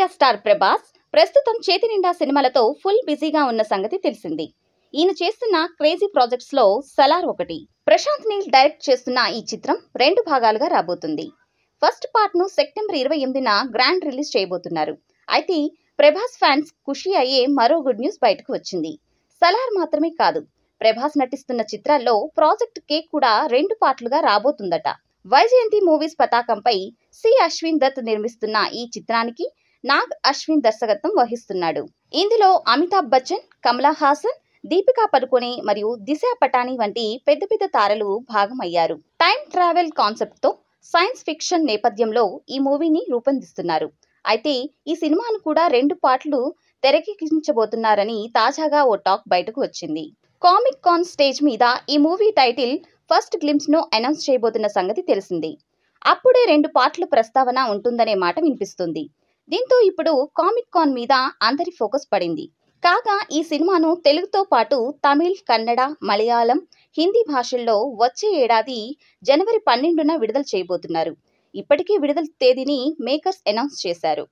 India star Prabhas ప్రస్తుతం చేతి నిండా సినిమాలతో ఫుల్ బిజీగా ఉన్న సంగతి తెలిసింది ఈయన చేస్తున్న క్రేజీ ప్రాజెక్ట్స్ లో సలార్ ఒకటి ప్రశాంత్ నీల్ డైరెక్ట్ చేస్తున్న ఈ చిత్రం రెండు భాగాలుగా రాబోతుంది ఫస్ట్ పార్ట్ ను సెప్టెంబర్ ఇరవై ఎనిమిదిన గ్రాండ్ రిలీజ్ చేయబోతున్నారు అయితే ప్రభాస్ ఫ్యాన్స్ ఖుషి అయ్యే మరో గుడ్ న్యూస్ బయటకు వచ్చింది సలార్ మాత్రమే కాదు ప్రభాస్ నటిస్తున్న చిత్రాల్లో ప్రాజెక్ట్ కేక్ కూడా రెండు పార్ట్లుగా రాబోతుందట వైజయంతి మూవీస్ పతాకంపై సి అశ్విన్ దత్ నిర్మిస్తున్న ఈ చిత్రానికి నాగ్ అశ్విన్ దర్శకత్వం వహిస్తున్నాడు ఇందులో అమితాబ్ బచ్చన్ కమలా హాసన్ దీపికా పదుకొనే మరియు దిశ పటాని వంటి పెద్ద పెద్ద తారలు భాగమయ్యారు టైం ట్రావెల్ కాన్సెప్ట్తో సైన్స్ ఫిక్షన్ నేపథ్యంలో ఈ మూవీని రూపొందిస్తున్నారు అయితే ఈ సినిమాను కూడా రెండు పాటలు తెరకెక్కించబోతున్నారని తాజాగా ఓ టాక్ బయటకు వచ్చింది కామిక్ కాన్ స్టేజ్ మీద ఈ మూవీ టైటిల్ ఫస్ట్ గ్లిమ్స్ను అనౌన్స్ చేయబోతున్న సంగతి తెలిసింది అప్పుడే రెండు పాటలు ప్రస్తావన ఉంటుందనే మాట వినిపిస్తుంది దీంతో ఇప్పుడు కామిక్ కాన్ మీద అందరి ఫోకస్ పడింది కాగా ఈ సినిమాను తెలుగుతో పాటు తమిళ్ కన్నడ మలయాళం హిందీ భాషల్లో వచ్చే ఏడాది జనవరి పన్నెండున విడుదల చేయబోతున్నారు ఇప్పటికే విడుదల తేదీని మేకర్స్ అనౌన్స్ చేశారు